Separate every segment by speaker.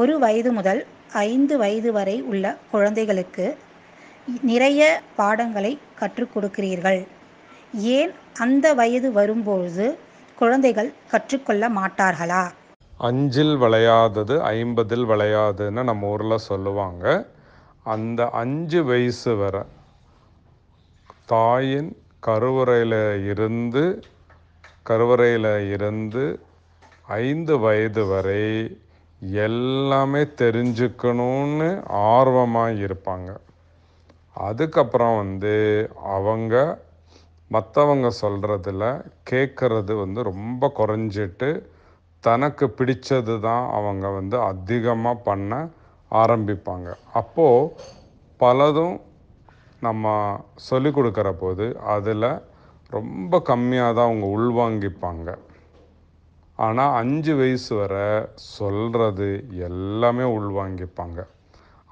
Speaker 1: ஒரு வயது முதல் ஐந்து வயது வரை உள்ள குழந்தைகளுக்கு நிறைய பாடங்களை கற்றுக் கொடுக்கிறீர்கள் ஏன் அந்த வயது வரும்போது குழந்தைகள் கற்றுக்கொள்ள மாட்டார்களா
Speaker 2: அஞ்சில் விளையாதது ஐம்பதில் விளையாதுன்னு நம்ம ஊரில் சொல்லுவாங்க அந்த அஞ்சு வயசு வரை தாயின் கருவறையில் இருந்து கருவறையில் இருந்து ஐந்து வயது வரை எல்லாமே தெரிஞ்சுக்கணும்னு ஆர்வமாக இருப்பாங்க அதுக்கப்புறம் வந்து அவங்க மற்றவங்க சொல்கிறதுல கேட்குறது வந்து ரொம்ப குறைஞ்சிட்டு தனக்கு பிடிச்சது தான் அவங்க வந்து அதிகமாக பண்ண ஆரம்பிப்பாங்க அப்போது பலதும் நம்ம சொல்லிக் கொடுக்குற போது அதில் ரொம்ப கம்மியாக தான் அவங்க உள்வாங்கிப்பாங்க ஆனால் அஞ்சு வயசு வர சொல்கிறது எல்லாமே உள்வாங்கிப்பாங்க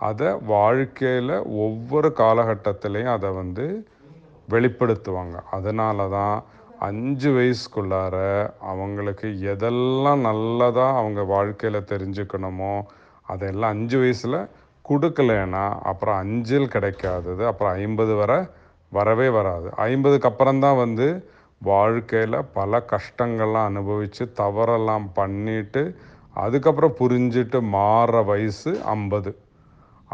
Speaker 2: அதை வாழ்க்கையில் ஒவ்வொரு காலகட்டத்திலையும் அதை வந்து வெளிப்படுத்துவாங்க அதனால தான் அஞ்சு வயசுக்குள்ளார அவங்களுக்கு எதெல்லாம் நல்லதாக அவங்க வாழ்க்கையில் தெரிஞ்சுக்கணுமோ அதெல்லாம் அஞ்சு வயசில் கொடுக்கலன்னா அப்புறம் அஞ்சில் கிடைக்காதது அப்புறம் ஐம்பது வர வரவே வராது ஐம்பதுக்கு அப்புறம் தான் வந்து வாழ்க்கையில் பல கஷ்டங்கள்லாம் அனுபவித்து தவறெல்லாம் பண்ணிட்டு அதுக்கப்புறம் புரிஞ்சுட்டு மாற வயசு ஐம்பது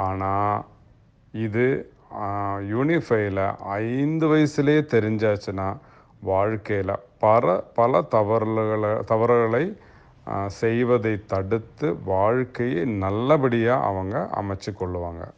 Speaker 2: ஆனால் இது யூனிஃபையில் ஐந்து வயசுலேயே தெரிஞ்சாச்சுன்னா வாழ்க்கையில் பல பல தவறுகளை தவறுகளை செய்வதை தடுத்து வாழ்க்கையை நல்லபடியாக அவங்க அமைச்சு கொள்ளுவாங்க